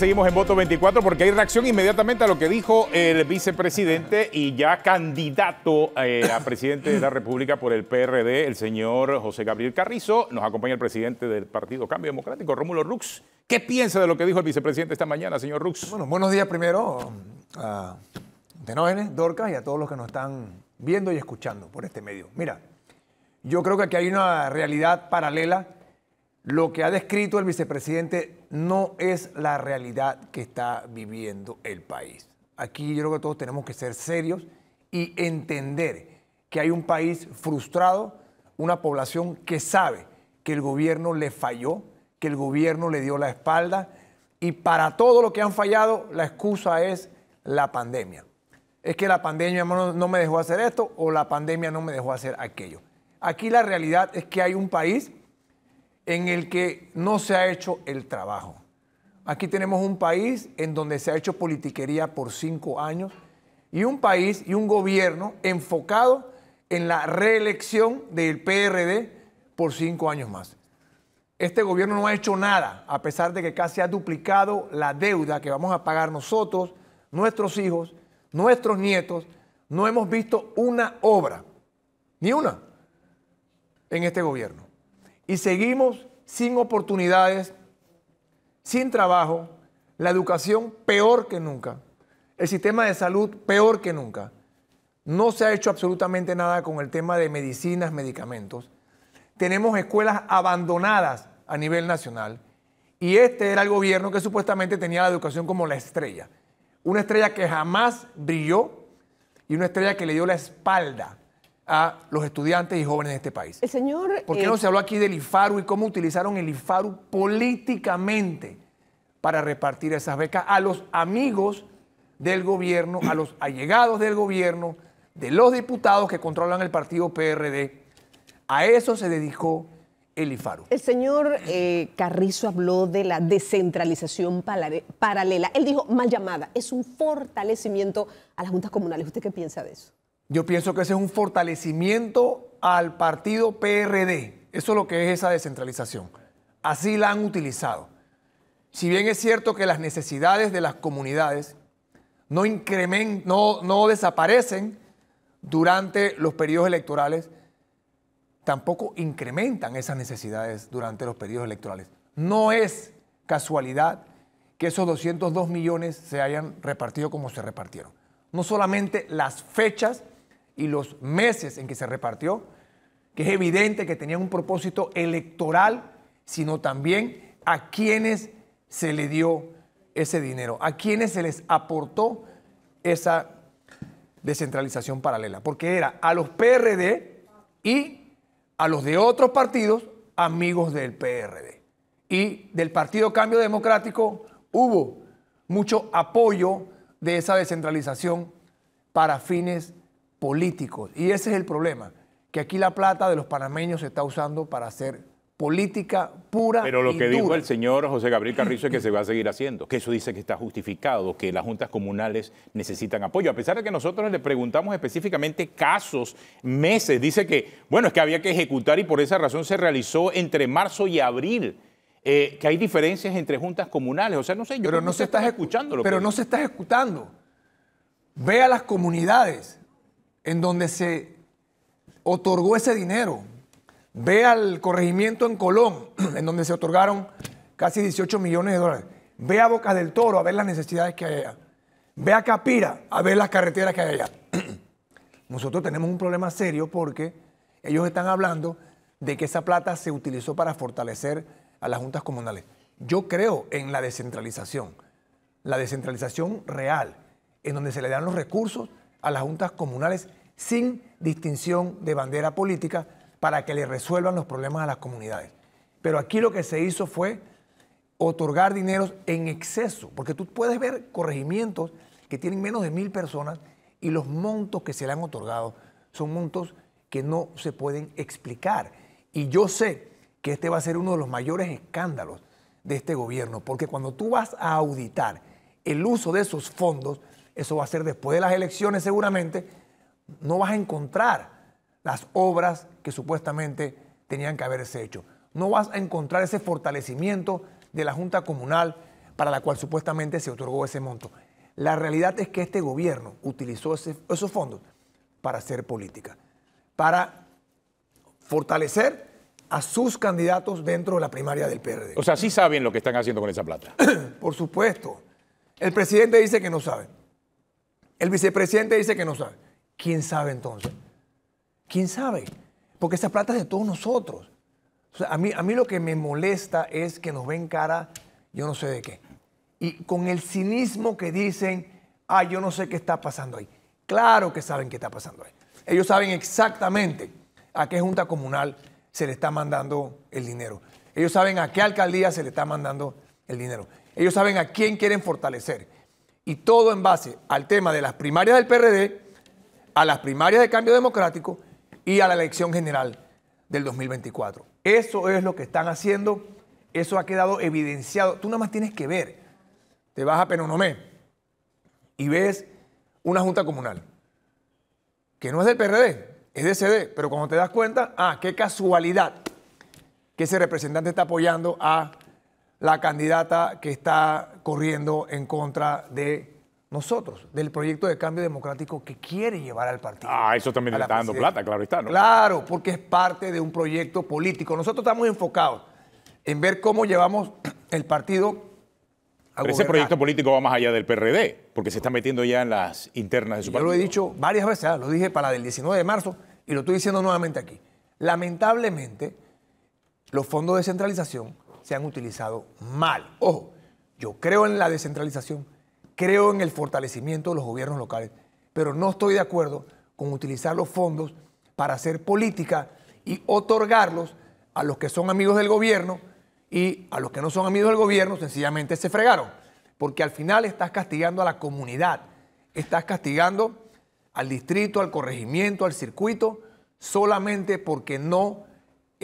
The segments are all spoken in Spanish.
Seguimos en voto 24 porque hay reacción inmediatamente a lo que dijo el vicepresidente y ya candidato eh, a presidente de la República por el PRD, el señor José Gabriel Carrizo. Nos acompaña el presidente del Partido Cambio Democrático, Rómulo Rux. ¿Qué piensa de lo que dijo el vicepresidente esta mañana, señor Rux? Bueno, buenos días primero um, a Tenógenes, Dorcas y a todos los que nos están viendo y escuchando por este medio. Mira, yo creo que aquí hay una realidad paralela lo que ha descrito el vicepresidente no es la realidad que está viviendo el país. Aquí yo creo que todos tenemos que ser serios y entender que hay un país frustrado, una población que sabe que el gobierno le falló, que el gobierno le dio la espalda y para todo lo que han fallado la excusa es la pandemia. Es que la pandemia no me dejó hacer esto o la pandemia no me dejó hacer aquello. Aquí la realidad es que hay un país en el que no se ha hecho el trabajo. Aquí tenemos un país en donde se ha hecho politiquería por cinco años y un país y un gobierno enfocado en la reelección del PRD por cinco años más. Este gobierno no ha hecho nada, a pesar de que casi ha duplicado la deuda que vamos a pagar nosotros, nuestros hijos, nuestros nietos. No hemos visto una obra, ni una, en este gobierno y seguimos sin oportunidades, sin trabajo, la educación peor que nunca, el sistema de salud peor que nunca. No se ha hecho absolutamente nada con el tema de medicinas, medicamentos. Tenemos escuelas abandonadas a nivel nacional y este era el gobierno que supuestamente tenía la educación como la estrella. Una estrella que jamás brilló y una estrella que le dio la espalda a los estudiantes y jóvenes de este país. El señor, ¿Por qué eh, no se habló aquí del IFARU y cómo utilizaron el IFARU políticamente para repartir esas becas a los amigos del gobierno, a los allegados del gobierno, de los diputados que controlan el partido PRD? A eso se dedicó el IFARU. El señor eh, Carrizo habló de la descentralización paralela. Él dijo, mal llamada, es un fortalecimiento a las juntas comunales. ¿Usted qué piensa de eso? Yo pienso que ese es un fortalecimiento al partido PRD. Eso es lo que es esa descentralización. Así la han utilizado. Si bien es cierto que las necesidades de las comunidades no, no, no desaparecen durante los periodos electorales, tampoco incrementan esas necesidades durante los periodos electorales. No es casualidad que esos 202 millones se hayan repartido como se repartieron. No solamente las fechas, y los meses en que se repartió, que es evidente que tenían un propósito electoral, sino también a quienes se le dio ese dinero, a quienes se les aportó esa descentralización paralela, porque era a los PRD y a los de otros partidos amigos del PRD. Y del Partido Cambio Democrático hubo mucho apoyo de esa descentralización para fines políticos. Y ese es el problema, que aquí la plata de los panameños se está usando para hacer política pura. Pero lo que dijo el señor José Gabriel Carrizo es que se va a seguir haciendo, que eso dice que está justificado, que las juntas comunales necesitan apoyo. A pesar de que nosotros le preguntamos específicamente casos, meses, dice que, bueno, es que había que ejecutar y por esa razón se realizó entre marzo y abril. Eh, que hay diferencias entre juntas comunales, o sea, no sé, yo pero no se está escuchando. Pero no se está ejecutando. Ve a las comunidades, en donde se otorgó ese dinero. Ve al corregimiento en Colón, en donde se otorgaron casi 18 millones de dólares. Ve a Boca del Toro a ver las necesidades que hay allá. Ve a Capira a ver las carreteras que hay allá. Nosotros tenemos un problema serio porque ellos están hablando de que esa plata se utilizó para fortalecer a las juntas comunales. Yo creo en la descentralización, la descentralización real, en donde se le dan los recursos a las juntas comunales sin distinción de bandera política para que le resuelvan los problemas a las comunidades. Pero aquí lo que se hizo fue otorgar dineros en exceso, porque tú puedes ver corregimientos que tienen menos de mil personas y los montos que se le han otorgado son montos que no se pueden explicar. Y yo sé que este va a ser uno de los mayores escándalos de este gobierno, porque cuando tú vas a auditar el uso de esos fondos, eso va a ser después de las elecciones seguramente, no vas a encontrar las obras que supuestamente tenían que haberse hecho. No vas a encontrar ese fortalecimiento de la Junta Comunal para la cual supuestamente se otorgó ese monto. La realidad es que este gobierno utilizó esos fondos para hacer política, para fortalecer a sus candidatos dentro de la primaria del PRD. O sea, sí saben lo que están haciendo con esa plata. Por supuesto. El presidente dice que no saben. El vicepresidente dice que no sabe. ¿Quién sabe entonces? ¿Quién sabe? Porque esa plata es de todos nosotros. a, mí, a mí lo que me molesta es que nos ven cara, yo no sé de qué. Y con el cinismo que dicen, ah, yo no sé qué está pasando ahí. Claro que saben qué está pasando ahí. Ellos saben exactamente a qué junta comunal se le está mandando el dinero. Ellos saben a qué alcaldía se le está mandando el dinero. Ellos saben a quién quieren fortalecer. Y todo en base al tema de las primarias del PRD, a las primarias de cambio democrático y a la elección general del 2024. Eso es lo que están haciendo, eso ha quedado evidenciado. Tú nada más tienes que ver, te vas a Penonomé y ves una junta comunal, que no es del PRD, es de CD, pero cuando te das cuenta, ah, qué casualidad que ese representante está apoyando a la candidata que está corriendo en contra de nosotros, del proyecto de cambio democrático que quiere llevar al partido. Ah, eso también le está dando plata, claro está, ¿no? Claro, porque es parte de un proyecto político. Nosotros estamos enfocados en ver cómo llevamos el partido pero ese proyecto político va más allá del PRD, porque se está metiendo ya en las internas de su partido. Yo lo he dicho varias veces, ah, lo dije para la del 19 de marzo y lo estoy diciendo nuevamente aquí. Lamentablemente, los fondos de centralización se han utilizado mal. Ojo, yo creo en la descentralización, creo en el fortalecimiento de los gobiernos locales, pero no estoy de acuerdo con utilizar los fondos para hacer política y otorgarlos a los que son amigos del gobierno y a los que no son amigos del gobierno sencillamente se fregaron. Porque al final estás castigando a la comunidad, estás castigando al distrito, al corregimiento, al circuito, solamente porque no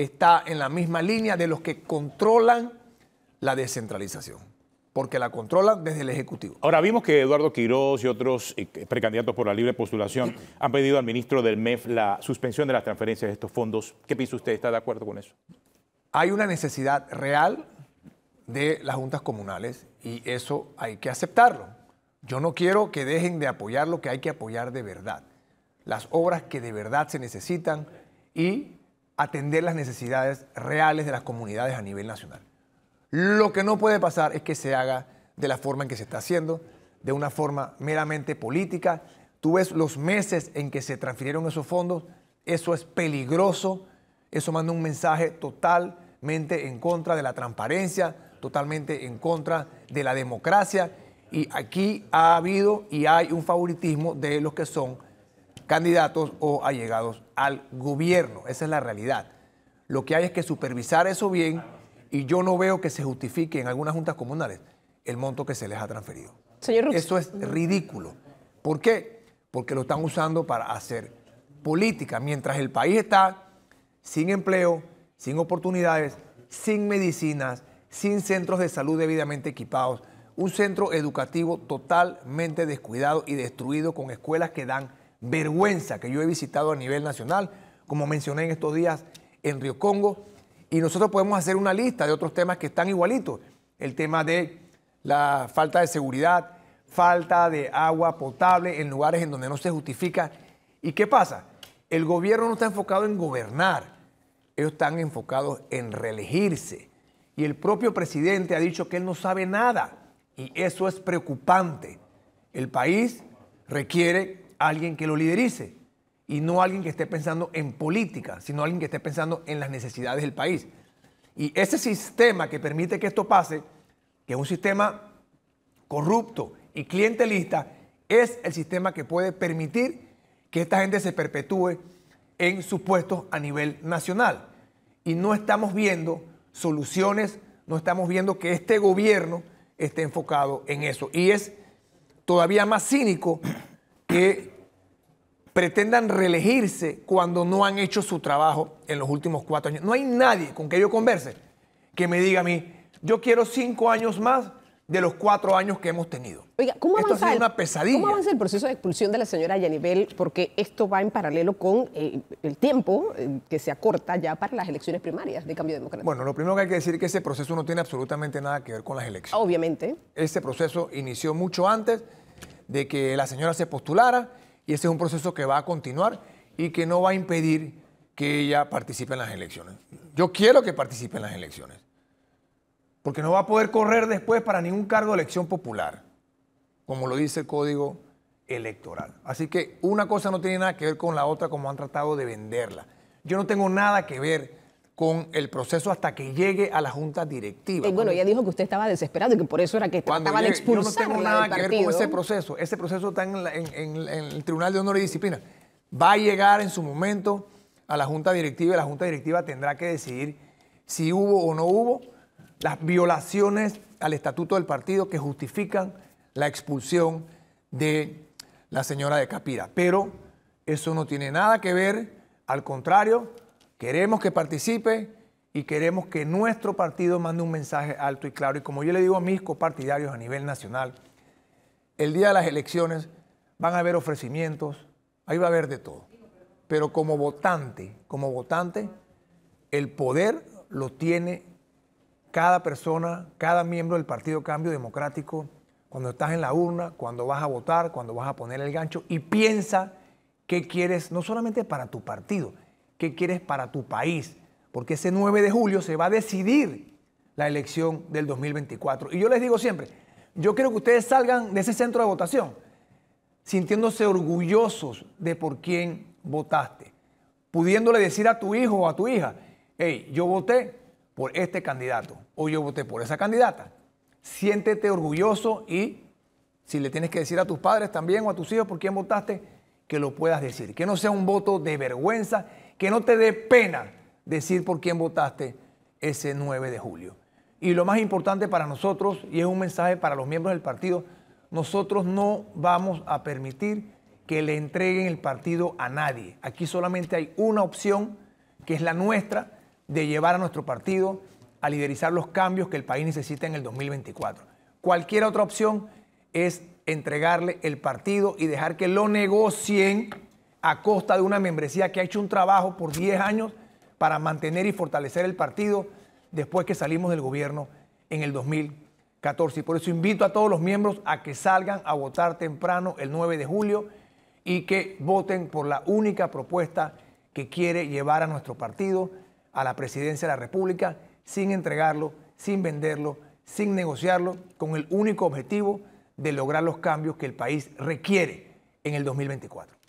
está en la misma línea de los que controlan la descentralización, porque la controlan desde el Ejecutivo. Ahora vimos que Eduardo Quirós y otros eh, precandidatos por la libre postulación han pedido al ministro del MEF la suspensión de las transferencias de estos fondos. ¿Qué piensa usted? ¿Está de acuerdo con eso? Hay una necesidad real de las juntas comunales y eso hay que aceptarlo. Yo no quiero que dejen de apoyar lo que hay que apoyar de verdad, las obras que de verdad se necesitan y atender las necesidades reales de las comunidades a nivel nacional. Lo que no puede pasar es que se haga de la forma en que se está haciendo, de una forma meramente política. Tú ves los meses en que se transfirieron esos fondos, eso es peligroso, eso manda un mensaje totalmente en contra de la transparencia, totalmente en contra de la democracia. Y aquí ha habido y hay un favoritismo de los que son candidatos o allegados al gobierno. Esa es la realidad. Lo que hay es que supervisar eso bien y yo no veo que se justifique en algunas juntas comunales el monto que se les ha transferido. Eso es ridículo. ¿Por qué? Porque lo están usando para hacer política. Mientras el país está sin empleo, sin oportunidades, sin medicinas, sin centros de salud debidamente equipados, un centro educativo totalmente descuidado y destruido con escuelas que dan vergüenza que yo he visitado a nivel nacional, como mencioné en estos días en Río Congo, y nosotros podemos hacer una lista de otros temas que están igualitos. El tema de la falta de seguridad, falta de agua potable en lugares en donde no se justifica. ¿Y qué pasa? El gobierno no está enfocado en gobernar, ellos están enfocados en reelegirse. Y el propio presidente ha dicho que él no sabe nada. Y eso es preocupante. El país requiere alguien que lo liderice y no alguien que esté pensando en política, sino alguien que esté pensando en las necesidades del país. Y ese sistema que permite que esto pase, que es un sistema corrupto y clientelista, es el sistema que puede permitir que esta gente se perpetúe en sus puestos a nivel nacional. Y no estamos viendo soluciones, no estamos viendo que este gobierno esté enfocado en eso. Y es todavía más cínico que pretendan reelegirse cuando no han hecho su trabajo en los últimos cuatro años. No hay nadie con que yo converse que me diga a mí, yo quiero cinco años más de los cuatro años que hemos tenido. Oiga, ¿cómo esto avanza, ha sido una pesadilla. ¿cómo avanza el proceso de expulsión de la señora Yanivel? Porque esto va en paralelo con eh, el tiempo eh, que se acorta ya para las elecciones primarias de cambio democrático. Bueno, lo primero que hay que decir es que ese proceso no tiene absolutamente nada que ver con las elecciones. Obviamente. Ese proceso inició mucho antes de que la señora se postulara y ese es un proceso que va a continuar y que no va a impedir que ella participe en las elecciones. Yo quiero que participe en las elecciones, porque no va a poder correr después para ningún cargo de elección popular, como lo dice el código electoral. Así que una cosa no tiene nada que ver con la otra como han tratado de venderla. Yo no tengo nada que ver con el proceso hasta que llegue a la junta directiva. Eh, bueno, ya dijo que usted estaba desesperado y que por eso era que estaba la no tengo nada que ver con ese proceso. Ese proceso está en el Tribunal de Honor y Disciplina. Va a llegar en su momento a la junta directiva y la junta directiva tendrá que decidir si hubo o no hubo las violaciones al estatuto del partido que justifican la expulsión de la señora de Capira. Pero eso no tiene nada que ver, al contrario, Queremos que participe y queremos que nuestro partido mande un mensaje alto y claro. Y como yo le digo a mis copartidarios a nivel nacional, el día de las elecciones van a haber ofrecimientos, ahí va a haber de todo. Pero como votante, como votante, el poder lo tiene cada persona, cada miembro del Partido Cambio Democrático, cuando estás en la urna, cuando vas a votar, cuando vas a poner el gancho y piensa qué quieres, no solamente para tu partido, qué quieres para tu país, porque ese 9 de julio se va a decidir la elección del 2024. Y yo les digo siempre, yo quiero que ustedes salgan de ese centro de votación sintiéndose orgullosos de por quién votaste, pudiéndole decir a tu hijo o a tu hija, hey, yo voté por este candidato o yo voté por esa candidata. Siéntete orgulloso y si le tienes que decir a tus padres también o a tus hijos por quién votaste, que lo puedas decir. Que no sea un voto de vergüenza que no te dé pena decir por quién votaste ese 9 de julio. Y lo más importante para nosotros, y es un mensaje para los miembros del partido, nosotros no vamos a permitir que le entreguen el partido a nadie. Aquí solamente hay una opción, que es la nuestra, de llevar a nuestro partido a liderizar los cambios que el país necesita en el 2024. Cualquier otra opción es entregarle el partido y dejar que lo negocien a costa de una membresía que ha hecho un trabajo por 10 años para mantener y fortalecer el partido después que salimos del gobierno en el 2014. Y por eso invito a todos los miembros a que salgan a votar temprano el 9 de julio y que voten por la única propuesta que quiere llevar a nuestro partido a la presidencia de la República sin entregarlo, sin venderlo, sin negociarlo, con el único objetivo de lograr los cambios que el país requiere en el 2024.